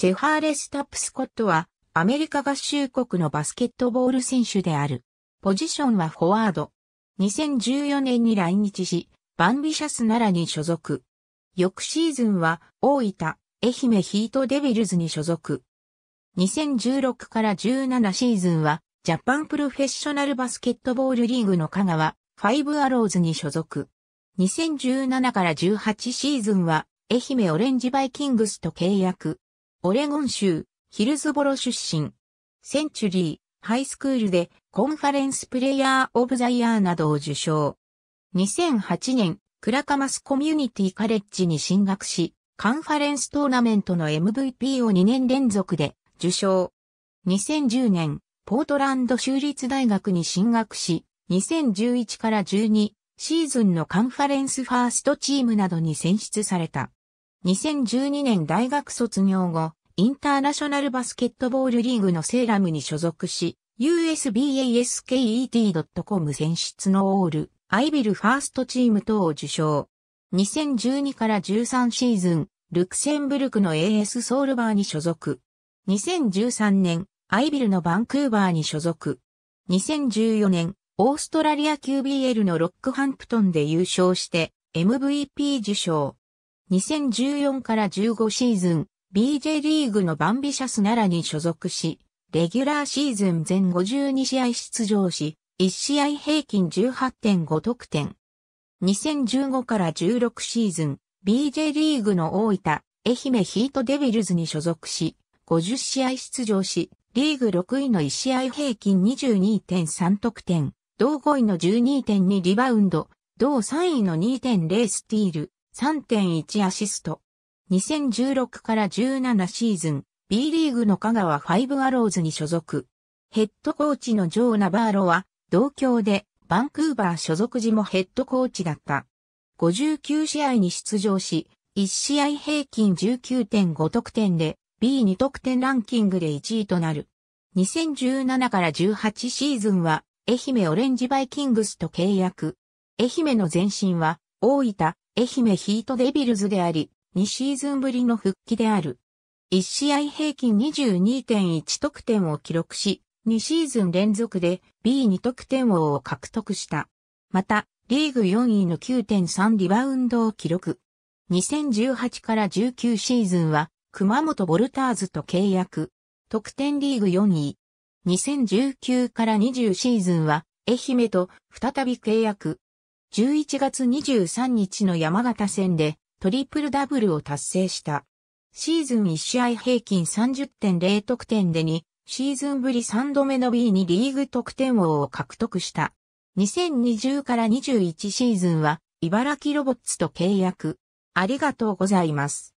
チェファーレス・タップスコットは、アメリカ合衆国のバスケットボール選手である。ポジションはフォワード。2014年に来日し、バンビシャス奈良に所属。翌シーズンは、大分、愛媛ヒートデビルズに所属。2016から17シーズンは、ジャパンプロフェッショナルバスケットボールリーグの香川、ファイブアローズに所属。2017から18シーズンは、愛媛オレンジバイキングスと契約。オレゴン州、ヒルズボロ出身。センチュリー、ハイスクールでコンファレンスプレイヤーオブザイヤーなどを受賞。2008年、クラカマスコミュニティカレッジに進学し、カンファレンストーナメントの MVP を2年連続で受賞。2010年、ポートランド州立大学に進学し、2011から12シーズンのカンファレンスファーストチームなどに選出された。2012年大学卒業後、インターナショナルバスケットボールリーグのセーラムに所属し、usbasket.com 選出のオール、アイビルファーストチーム等を受賞。2012から13シーズン、ルクセンブルクの AS ソウルバーに所属。2013年、アイビルのバンクーバーに所属。2014年、オーストラリア QBL のロックハンプトンで優勝して MVP 受賞。2014から15シーズン、BJ リーグのバンビシャス奈良に所属し、レギュラーシーズン全52試合出場し、1試合平均18.5得点。2015から16シーズン、BJ リーグの大分、愛媛ヒートデビルズに所属し、50試合出場し、リーグ6位の1試合平均22.3得点、同5位の12.2リバウンド、同3位の2.0スティール、3.1アシスト。2016から17シーズン、B リーグの香川ファイブアローズに所属。ヘッドコーチのジョー・ナバーロは、同郷で、バンクーバー所属時もヘッドコーチだった。59試合に出場し、1試合平均19.5得点で、B2 得点ランキングで1位となる。2017から18シーズンは、愛媛オレンジバイキングスと契約。愛媛の前身は、大分、愛媛ヒートデビルズであり、2シーズンぶりの復帰である。1試合平均22.1得点を記録し、2シーズン連続で B2 得点王を獲得した。また、リーグ4位の9.3リバウンドを記録。2018から19シーズンは、熊本ボルターズと契約。得点リーグ4位。2019から20シーズンは、愛媛と再び契約。11月23日の山形戦でトリプルダブルを達成した。シーズン1試合平均30.0得点で2、シーズンぶり3度目の B2 リーグ得点王を獲得した。2020から21シーズンは、茨城ロボッツと契約。ありがとうございます。